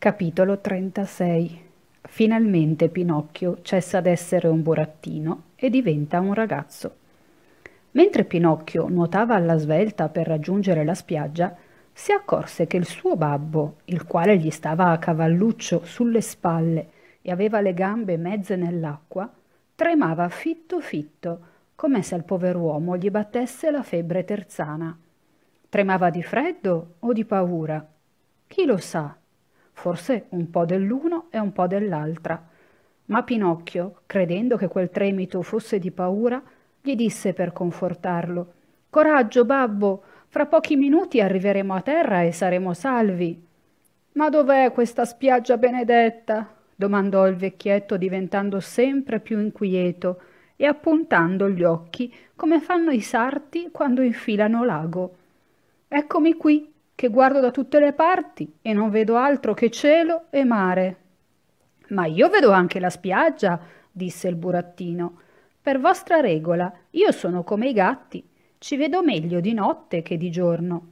Capitolo 36 Finalmente Pinocchio cessa d'essere un burattino e diventa un ragazzo. Mentre Pinocchio nuotava alla svelta per raggiungere la spiaggia, si accorse che il suo babbo, il quale gli stava a cavalluccio sulle spalle e aveva le gambe mezze nell'acqua, tremava fitto fitto, come se al pover'uomo gli battesse la febbre terzana. Tremava di freddo o di paura? Chi lo sa? forse un po' dell'uno e un po' dell'altra. Ma Pinocchio, credendo che quel tremito fosse di paura, gli disse per confortarlo Coraggio, babbo, fra pochi minuti arriveremo a terra e saremo salvi. Ma dov'è questa spiaggia benedetta? domandò il vecchietto diventando sempre più inquieto e appuntando gli occhi come fanno i sarti quando infilano l'ago. Eccomi qui, che guardo da tutte le parti e non vedo altro che cielo e mare. Ma io vedo anche la spiaggia, disse il burattino. Per vostra regola, io sono come i gatti, ci vedo meglio di notte che di giorno.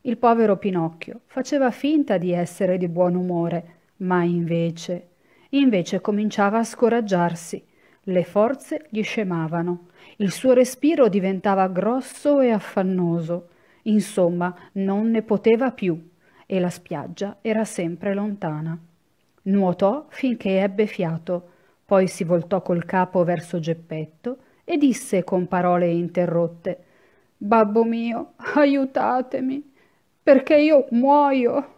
Il povero Pinocchio faceva finta di essere di buon umore, ma invece, invece cominciava a scoraggiarsi. Le forze gli scemavano, il suo respiro diventava grosso e affannoso. Insomma, non ne poteva più e la spiaggia era sempre lontana. Nuotò finché ebbe fiato, poi si voltò col capo verso Geppetto e disse con parole interrotte Babbo mio, aiutatemi, perché io muoio.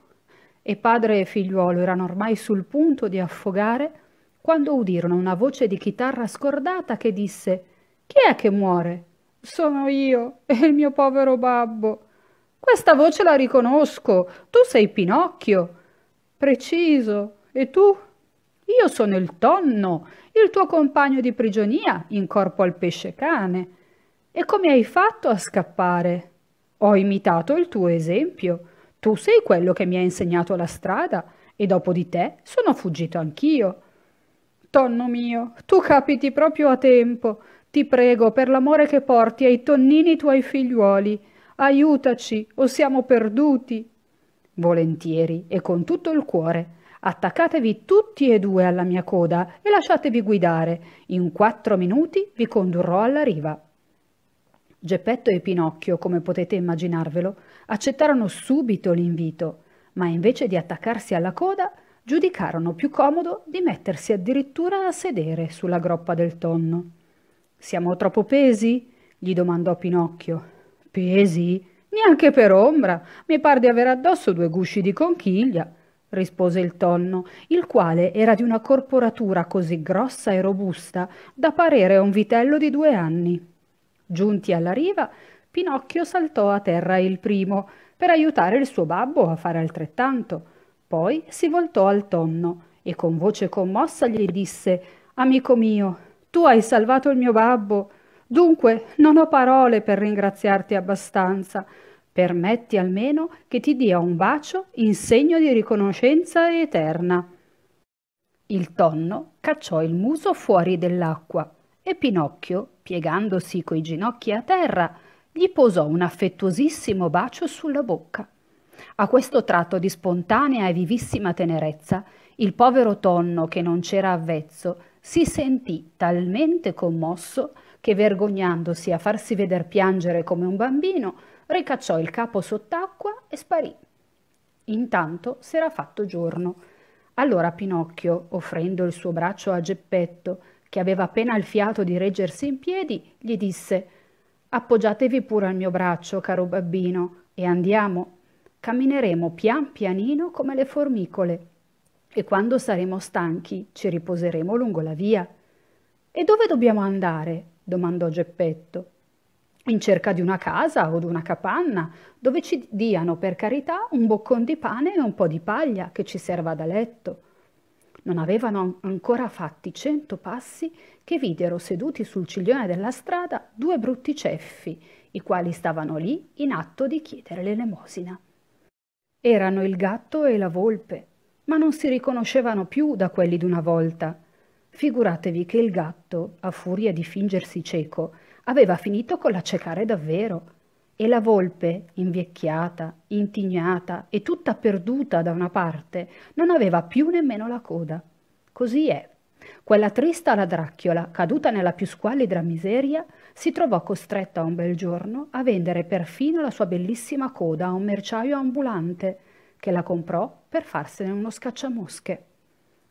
E padre e figliuolo erano ormai sul punto di affogare quando udirono una voce di chitarra scordata che disse Chi è che muore? Sono io e il mio povero babbo. Questa voce la riconosco. Tu sei Pinocchio. Preciso. E tu? Io sono il tonno, il tuo compagno di prigionia in corpo al pesce cane. E come hai fatto a scappare? Ho imitato il tuo esempio. Tu sei quello che mi ha insegnato la strada e dopo di te sono fuggito anch'io. Tonno mio, tu capiti proprio a tempo. Ti prego, per l'amore che porti ai tonnini tuoi figliuoli, aiutaci o siamo perduti. Volentieri e con tutto il cuore. Attaccatevi tutti e due alla mia coda e lasciatevi guidare. In quattro minuti vi condurrò alla riva. Geppetto e Pinocchio, come potete immaginarvelo, accettarono subito l'invito, ma invece di attaccarsi alla coda, giudicarono più comodo di mettersi addirittura a sedere sulla groppa del tonno. Siamo troppo pesi? gli domandò Pinocchio. Pesi? Neanche per ombra. Mi par di avere addosso due gusci di conchiglia rispose il tonno, il quale era di una corporatura così grossa e robusta da parere un vitello di due anni. Giunti alla riva, Pinocchio saltò a terra il primo per aiutare il suo babbo a fare altrettanto. Poi si voltò al tonno e con voce commossa gli disse Amico mio, tu hai salvato il mio babbo, dunque non ho parole per ringraziarti abbastanza. Permetti almeno che ti dia un bacio in segno di riconoscenza eterna. Il tonno cacciò il muso fuori dell'acqua e Pinocchio, piegandosi coi ginocchi a terra, gli posò un affettuosissimo bacio sulla bocca. A questo tratto di spontanea e vivissima tenerezza, il povero tonno, che non c'era avvezzo, si sentì talmente commosso che, vergognandosi a farsi veder piangere come un bambino, ricacciò il capo sott'acqua e sparì. Intanto s'era fatto giorno. Allora Pinocchio, offrendo il suo braccio a Geppetto, che aveva appena il fiato di reggersi in piedi, gli disse Appoggiatevi pure al mio braccio, caro babbino, e andiamo. Cammineremo pian pianino come le formicole e quando saremo stanchi ci riposeremo lungo la via. E dove dobbiamo andare? domandò Geppetto. In cerca di una casa o di una capanna, dove ci diano per carità un boccon di pane e un po' di paglia che ci serva da letto. Non avevano ancora fatti cento passi che videro seduti sul ciglione della strada due brutti ceffi, i quali stavano lì in atto di chiedere l'elemosina. Erano il gatto e la volpe, ma non si riconoscevano più da quelli d'una volta. Figuratevi che il gatto, a furia di fingersi cieco, aveva finito con l'accecare davvero. E la volpe, invecchiata, intignata e tutta perduta da una parte, non aveva più nemmeno la coda. Così è. Quella trista ladracchiola, caduta nella più squallida miseria, si trovò costretta un bel giorno a vendere perfino la sua bellissima coda a un merciaio ambulante che la comprò per farsene uno scacciamosche.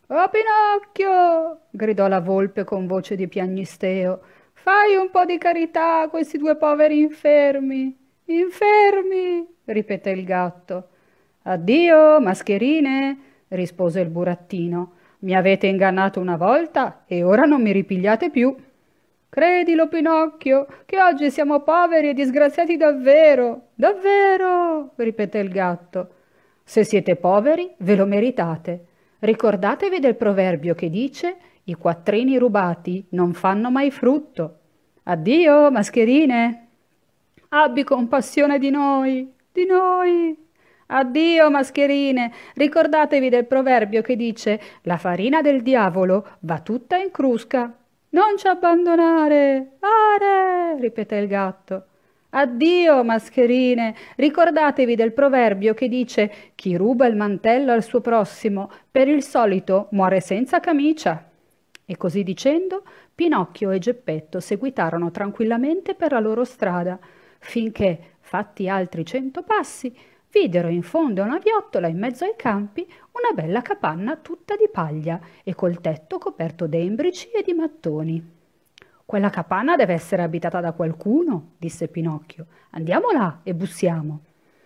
Oh Pinocchio! gridò la volpe con voce di piagnisteo. Fai un po' di carità a questi due poveri infermi. Infermi! ripeté il gatto. Addio, mascherine! rispose il burattino. Mi avete ingannato una volta e ora non mi ripigliate più. Credilo, Pinocchio, che oggi siamo poveri e disgraziati davvero. Davvero! ripeté il gatto. Se siete poveri, ve lo meritate. Ricordatevi del proverbio che dice i quattrini rubati non fanno mai frutto. Addio, mascherine! Abbi compassione di noi, di noi! Addio, mascherine! Ricordatevi del proverbio che dice la farina del diavolo va tutta in crusca. Non ci abbandonare! Are! ripeté il gatto. Addio, mascherine! Ricordatevi del proverbio che dice chi ruba il mantello al suo prossimo, per il solito muore senza camicia. E così dicendo, Pinocchio e Geppetto seguitarono tranquillamente per la loro strada, finché, fatti altri cento passi, videro in fondo a una viottola in mezzo ai campi una bella capanna tutta di paglia e col tetto coperto d'embrici e di mattoni. Quella capanna deve essere abitata da qualcuno, disse Pinocchio. Andiamo là e bussiamo.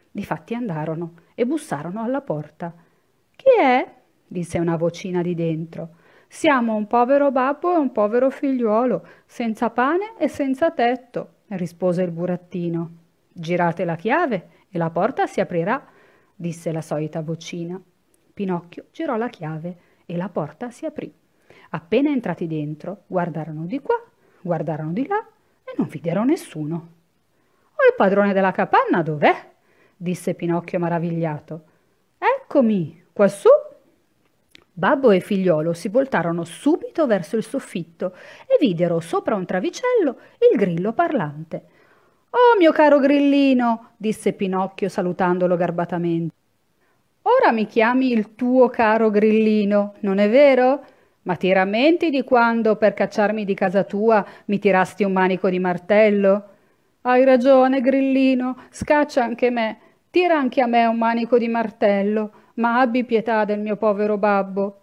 Difatti andarono e bussarono alla porta. Chi è? disse una vocina di dentro. Siamo un povero babbo e un povero figliuolo, senza pane e senza tetto, rispose il burattino. Girate la chiave e la porta si aprirà, disse la solita vocina. Pinocchio girò la chiave e la porta si aprì. Appena entrati dentro, guardarono di qua guardarono di là e non videro nessuno. Oh, il padrone della capanna dov'è? disse Pinocchio maravigliato. Eccomi, quassù. Babbo e figliolo si voltarono subito verso il soffitto e videro sopra un travicello il grillo parlante. Oh mio caro grillino, disse Pinocchio salutandolo garbatamente. Ora mi chiami il tuo caro grillino, non è vero? Ma ti rammenti di quando, per cacciarmi di casa tua, mi tirasti un manico di martello? Hai ragione, grillino, scaccia anche me, tira anche a me un manico di martello, ma abbi pietà del mio povero babbo.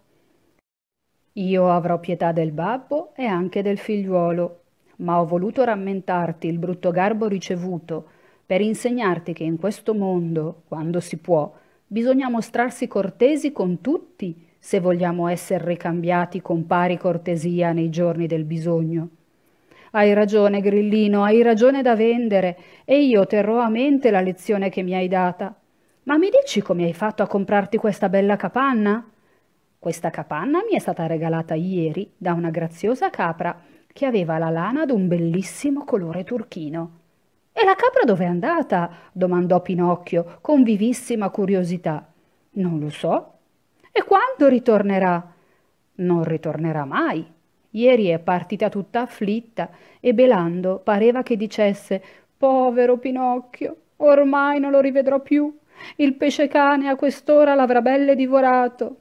Io avrò pietà del babbo e anche del figliuolo, ma ho voluto rammentarti il brutto garbo ricevuto per insegnarti che in questo mondo, quando si può, bisogna mostrarsi cortesi con tutti se vogliamo essere ricambiati con pari cortesia nei giorni del bisogno. Hai ragione, grillino, hai ragione da vendere, e io terrò a mente la lezione che mi hai data. Ma mi dici come hai fatto a comprarti questa bella capanna? Questa capanna mi è stata regalata ieri da una graziosa capra che aveva la lana d'un bellissimo colore turchino. E la capra dove è andata? domandò Pinocchio con vivissima curiosità. Non lo so, e quando ritornerà? Non ritornerà mai. Ieri è partita tutta afflitta e belando pareva che dicesse Povero Pinocchio, ormai non lo rivedrò più. Il pesce cane a quest'ora l'avrà belle divorato.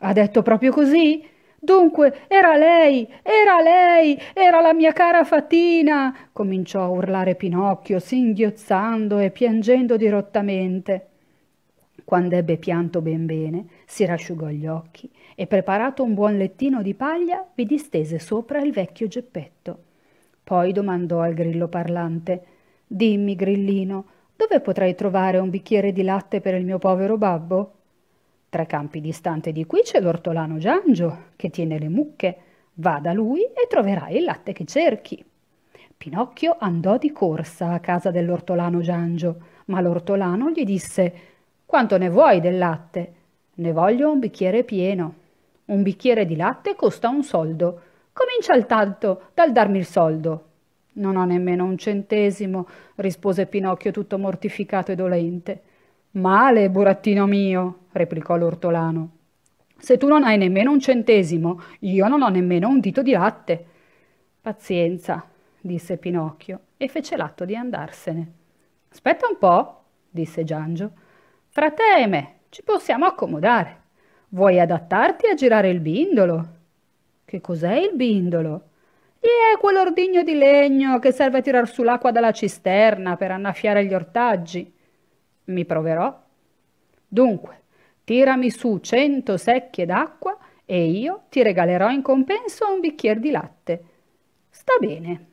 Ha detto proprio così? Dunque, era lei, era lei, era la mia cara Fatina, cominciò a urlare Pinocchio, singhiozzando e piangendo dirottamente. Quando ebbe pianto ben bene, si rasciugò gli occhi e preparato un buon lettino di paglia vi distese sopra il vecchio geppetto. Poi domandò al grillo parlante Dimmi, grillino, dove potrei trovare un bicchiere di latte per il mio povero babbo? Tre campi distante di qui c'è l'ortolano Giangio, che tiene le mucche. Va da lui e troverai il latte che cerchi. Pinocchio andò di corsa a casa dell'ortolano Giangio, ma l'ortolano gli disse Quanto ne vuoi del latte? Ne voglio un bicchiere pieno. Un bicchiere di latte costa un soldo. Comincia il tanto dal darmi il soldo. Non ho nemmeno un centesimo, rispose Pinocchio tutto mortificato e dolente. Male, burattino mio, replicò l'ortolano. Se tu non hai nemmeno un centesimo, io non ho nemmeno un dito di latte. Pazienza, disse Pinocchio e fece l'atto di andarsene. Aspetta un po', disse Giangio. Fra te e me, ci possiamo accomodare. Vuoi adattarti a girare il bindolo? Che cos'è il bindolo? Gli è quell'ordigno di legno che serve a tirar su l'acqua dalla cisterna per annaffiare gli ortaggi. Mi proverò. Dunque, tirami su cento secchie d'acqua e io ti regalerò in compenso un bicchier di latte. Sta bene.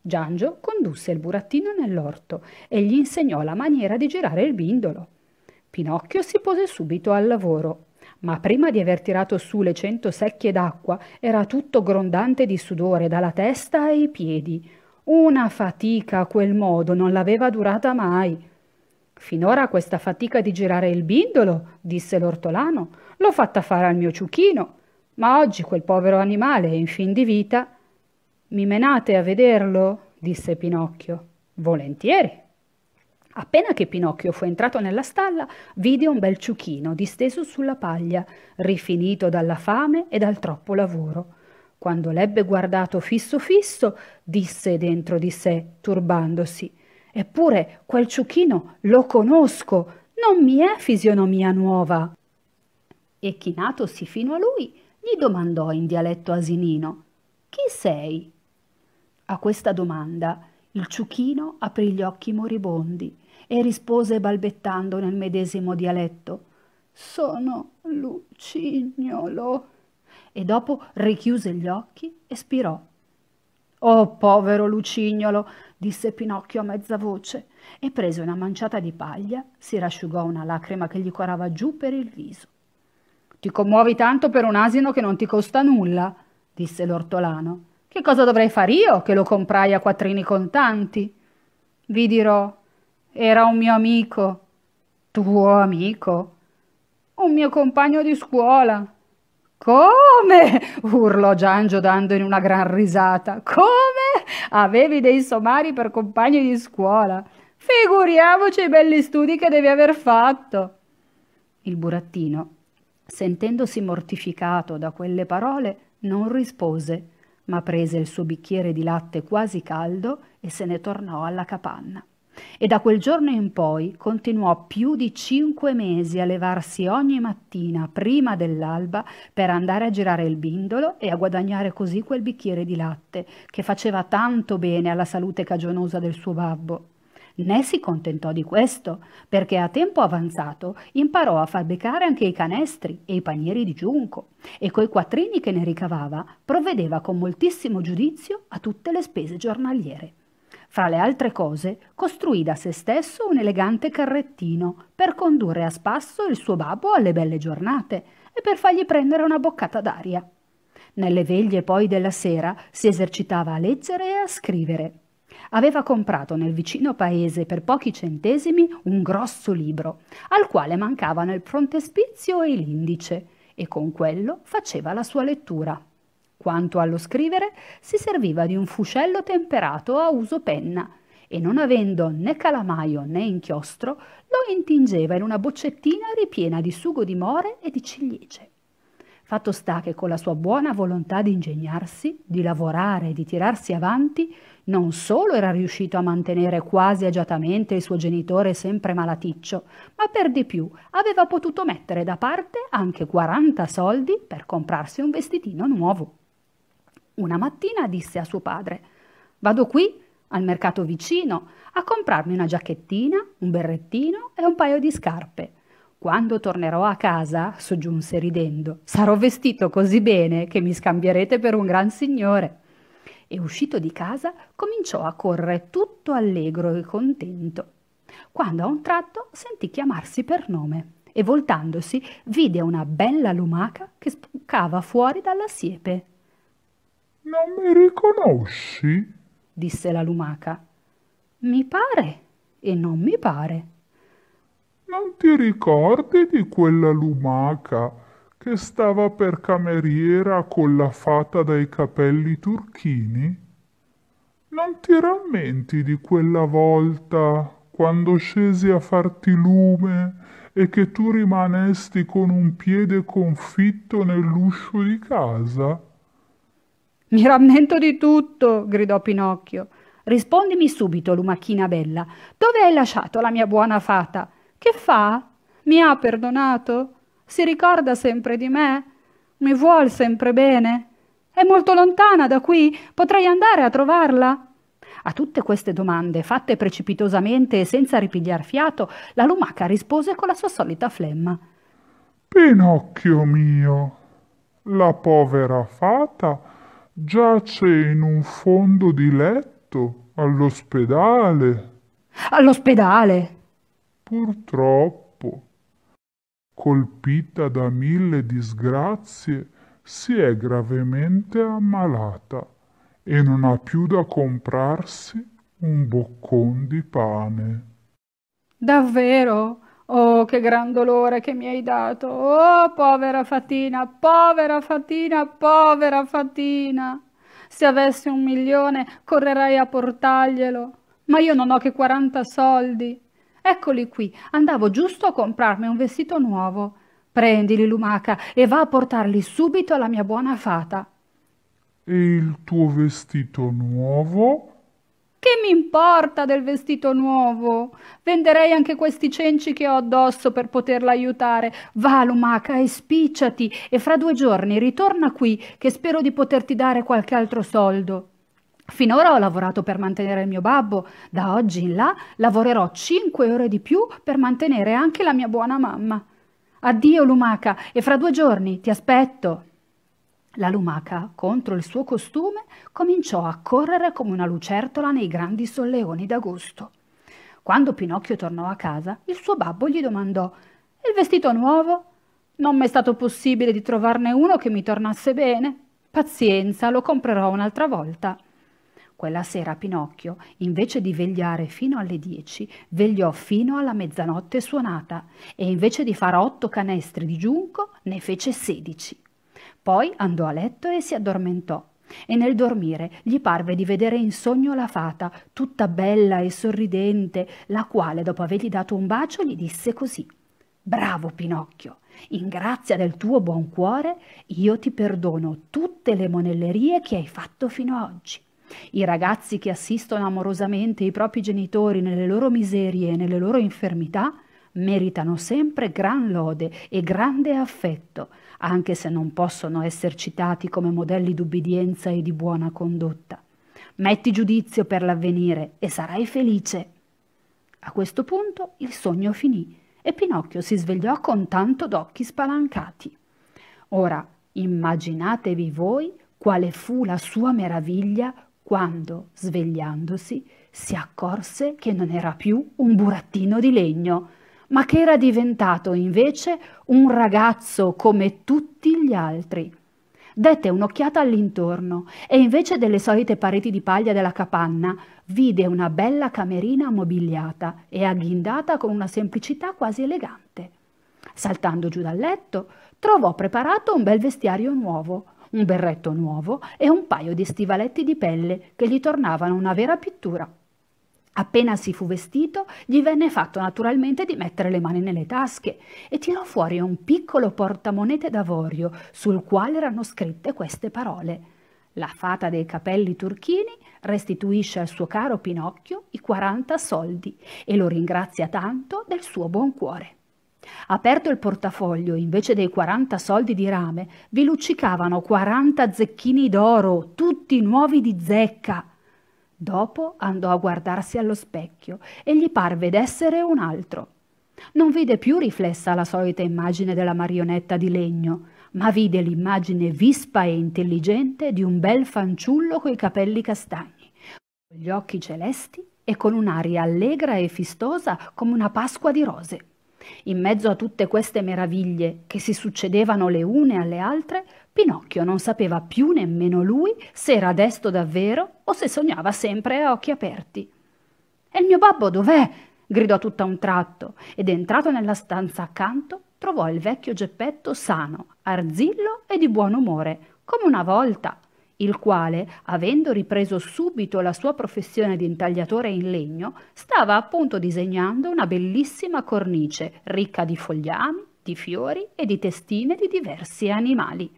Giangio condusse il burattino nell'orto e gli insegnò la maniera di girare il bindolo. Pinocchio si pose subito al lavoro, ma prima di aver tirato su le cento secchie d'acqua era tutto grondante di sudore dalla testa ai piedi. Una fatica a quel modo non l'aveva durata mai. Finora questa fatica di girare il bindolo, disse l'ortolano, l'ho fatta fare al mio ciuchino, ma oggi quel povero animale è in fin di vita. Mi menate a vederlo? disse Pinocchio. Volentieri, Appena che Pinocchio fu entrato nella stalla, vide un bel ciuchino disteso sulla paglia, rifinito dalla fame e dal troppo lavoro. Quando l'ebbe guardato fisso fisso, disse dentro di sé, turbandosi, Eppure quel ciuchino lo conosco, non mi è fisionomia nuova. E chinatosi fino a lui, gli domandò in dialetto asinino, Chi sei? A questa domanda il ciuchino aprì gli occhi moribondi e rispose balbettando nel medesimo dialetto Sono Lucignolo. E dopo richiuse gli occhi e spirò. Oh, povero Lucignolo, disse Pinocchio a mezza voce e prese una manciata di paglia, si rasciugò una lacrima che gli corava giù per il viso. Ti commuovi tanto per un asino che non ti costa nulla, disse l'ortolano. Che cosa dovrei far io che lo comprai a quattrini contanti? Vi dirò, era un mio amico. Tuo amico? Un mio compagno di scuola. Come? urlò Giangio dando in una gran risata. Come? Avevi dei somari per compagni di scuola. Figuriamoci i belli studi che devi aver fatto. Il burattino, sentendosi mortificato da quelle parole, non rispose, ma prese il suo bicchiere di latte quasi caldo e se ne tornò alla capanna e da quel giorno in poi continuò più di cinque mesi a levarsi ogni mattina prima dell'alba per andare a girare il bindolo e a guadagnare così quel bicchiere di latte che faceva tanto bene alla salute cagionosa del suo babbo. Né si contentò di questo, perché a tempo avanzato imparò a far beccare anche i canestri e i panieri di giunco e coi quattrini che ne ricavava provvedeva con moltissimo giudizio a tutte le spese giornaliere. Fra le altre cose, costruì da se stesso un elegante carrettino per condurre a spasso il suo babbo alle belle giornate e per fargli prendere una boccata d'aria. Nelle veglie poi della sera si esercitava a leggere e a scrivere. Aveva comprato nel vicino paese per pochi centesimi un grosso libro, al quale mancavano il frontespizio e l'indice, e con quello faceva la sua lettura. Quanto allo scrivere, si serviva di un fuscello temperato a uso penna e non avendo né calamaio né inchiostro, lo intingeva in una boccettina ripiena di sugo di more e di ciliegie. Fatto sta che con la sua buona volontà di ingegnarsi, di lavorare e di tirarsi avanti, non solo era riuscito a mantenere quasi agiatamente il suo genitore sempre malaticcio, ma per di più aveva potuto mettere da parte anche 40 soldi per comprarsi un vestitino nuovo. Una mattina disse a suo padre Vado qui, al mercato vicino, a comprarmi una giacchettina, un berrettino e un paio di scarpe. Quando tornerò a casa, soggiunse ridendo, sarò vestito così bene che mi scambierete per un gran signore. E uscito di casa, cominciò a correre tutto allegro e contento. Quando a un tratto sentì chiamarsi per nome e voltandosi vide una bella lumaca che spuccava fuori dalla siepe non mi riconosci? disse la lumaca. Mi pare e non mi pare. Non ti ricordi di quella lumaca che stava per cameriera con la fata dai capelli turchini? Non ti rammenti di quella volta quando scesi a farti lume e che tu rimanesti con un piede confitto nell'uscio di casa? Mi rammento di tutto, gridò Pinocchio. Rispondimi subito, lumachina bella, dove hai lasciato la mia buona fata? Che fa? Mi ha perdonato? Si ricorda sempre di me? Mi vuol sempre bene? È molto lontana da qui? Potrei andare a trovarla? A tutte queste domande, fatte precipitosamente e senza ripigliar fiato, la lumaca rispose con la sua solita flemma. Pinocchio mio, la povera fata Giace in un fondo di letto all'ospedale. All'ospedale? Purtroppo, colpita da mille disgrazie, si è gravemente ammalata e non ha più da comprarsi un boccon di pane. Davvero? Davvero? Oh, che gran dolore che mi hai dato. Oh, povera fatina, povera fatina, povera fatina. Se avessi un milione, correrei a portarglielo. Ma io non ho che 40 soldi. Eccoli qui. Andavo giusto a comprarmi un vestito nuovo. Prendili, lumaca, e va a portarli subito alla mia buona fata. E il tuo vestito nuovo? Che mi importa del vestito nuovo? Venderei anche questi cenci che ho addosso per poterla aiutare. Va, lumaca, e spicciati, e fra due giorni ritorna qui, che spero di poterti dare qualche altro soldo. Finora ho lavorato per mantenere il mio babbo, da oggi in là lavorerò cinque ore di più per mantenere anche la mia buona mamma. Addio, lumaca, e fra due giorni ti aspetto. La lumaca, contro il suo costume, cominciò a correre come una lucertola nei grandi solleoni d'agosto. Quando Pinocchio tornò a casa, il suo babbo gli domandò Il vestito nuovo? Non m'è stato possibile di trovarne uno che mi tornasse bene. Pazienza, lo comprerò un'altra volta. Quella sera Pinocchio, invece di vegliare fino alle dieci, vegliò fino alla mezzanotte suonata e invece di far otto canestri di giunco ne fece sedici. Poi andò a letto e si addormentò e nel dormire gli parve di vedere in sogno la fata, tutta bella e sorridente, la quale, dopo avergli dato un bacio, gli disse così Bravo Pinocchio, in grazia del tuo buon cuore, io ti perdono tutte le monellerie che hai fatto fino ad oggi. I ragazzi che assistono amorosamente i propri genitori nelle loro miserie e nelle loro infermità meritano sempre gran lode e grande affetto, anche se non possono essere citati come modelli d'ubbidienza e di buona condotta. Metti giudizio per l'avvenire e sarai felice. A questo punto il sogno finì e Pinocchio si svegliò con tanto d'occhi spalancati. Ora immaginatevi voi quale fu la sua meraviglia quando, svegliandosi, si accorse che non era più un burattino di legno, ma che era diventato invece un ragazzo come tutti gli altri. Dette un'occhiata all'intorno e invece delle solite pareti di paglia della capanna vide una bella camerina mobiliata e agghindata con una semplicità quasi elegante. Saltando giù dal letto, trovò preparato un bel vestiario nuovo, un berretto nuovo e un paio di stivaletti di pelle che gli tornavano una vera pittura. Appena si fu vestito, gli venne fatto naturalmente di mettere le mani nelle tasche e tirò fuori un piccolo portamonete d'avorio sul quale erano scritte queste parole. La fata dei capelli turchini restituisce al suo caro Pinocchio i 40 soldi e lo ringrazia tanto del suo buon cuore. Aperto il portafoglio, invece dei 40 soldi di rame, vi luccicavano 40 zecchini d'oro, tutti nuovi di zecca. Dopo andò a guardarsi allo specchio e gli parve d'essere un altro. Non vide più riflessa la solita immagine della marionetta di legno, ma vide l'immagine vispa e intelligente di un bel fanciullo coi capelli castagni, con gli occhi celesti e con un'aria allegra e fistosa come una Pasqua di rose. In mezzo a tutte queste meraviglie che si succedevano le une alle altre, Pinocchio non sapeva più nemmeno lui se era desto davvero o se sognava sempre a occhi aperti. E il mio babbo dov'è? gridò tutta un tratto ed entrato nella stanza accanto trovò il vecchio Geppetto sano, arzillo e di buon umore, come una volta, il quale, avendo ripreso subito la sua professione di intagliatore in legno, stava appunto disegnando una bellissima cornice ricca di fogliami, di fiori e di testine di diversi animali.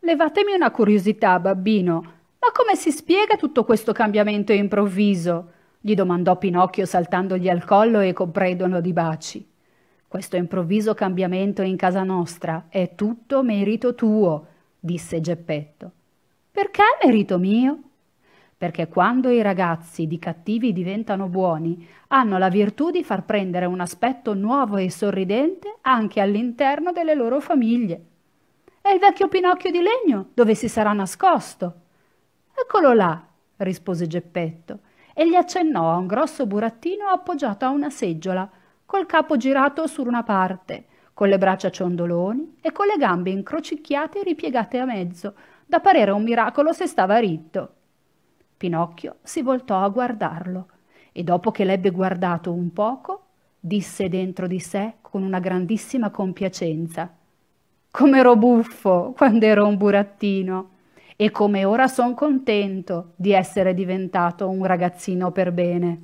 Levatemi una curiosità, babbino, ma come si spiega tutto questo cambiamento improvviso? gli domandò Pinocchio saltandogli al collo e comprendolo di baci. Questo improvviso cambiamento in casa nostra è tutto merito tuo, disse Geppetto. Perché merito mio? Perché quando i ragazzi di cattivi diventano buoni, hanno la virtù di far prendere un aspetto nuovo e sorridente anche all'interno delle loro famiglie. E il vecchio Pinocchio di legno dove si sarà nascosto? Eccolo là, rispose Geppetto, e gli accennò a un grosso burattino appoggiato a una seggiola, col capo girato su una parte, con le braccia ciondoloni e con le gambe incrocicchiate e ripiegate a mezzo, da parere un miracolo se stava ritto. Pinocchio si voltò a guardarlo e dopo che l'ebbe guardato un poco, disse dentro di sé con una grandissima compiacenza: Com'ero buffo quando ero un burattino e come ora son contento di essere diventato un ragazzino per bene.